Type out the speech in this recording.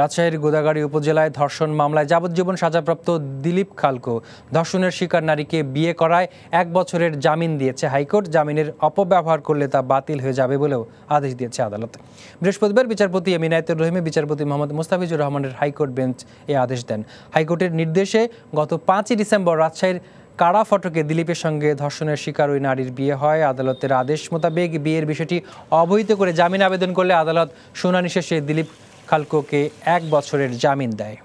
রাজশাহীর গোদাগাড়ি উপজেলায় ধর্ষণ মামলায় যাবজ্জীবন সাজাপ্রাপ্ত দিলীপ খালকো ধর্ষণের শিকার নারীকে বিয়ে করায় এক বছরের জামিন দিয়েছে হাইকোর্ট জামিনের অপব্যবহার করলে তা বাতিল হয়ে যাবে বলেও আদেশ দিয়েছে আদালত বৃহস্পতিবার বিচারপতি এমিনায়তুর রহিমে বিচারপতি মোহাম্মদ মুস্তাফিজুর রহমানের হাইকোর্ট বেঞ্চ এ আদেশ দেন হাইকোর্টের নির্দেশে গত পাঁচই ডিসেম্বর রাজশাহীর কারা ফটকে দিলীপের সঙ্গে ধর্ষণের শিকার ওই নারীর বিয়ে হয় আদালতের আদেশ মোতাবেক বিয়ের বিষয়টি অবহিত করে জামিন আবেদন করলে আদালত শুনানি শেষে দিলীপ খালকোকে এক বছরের জামিন দেয়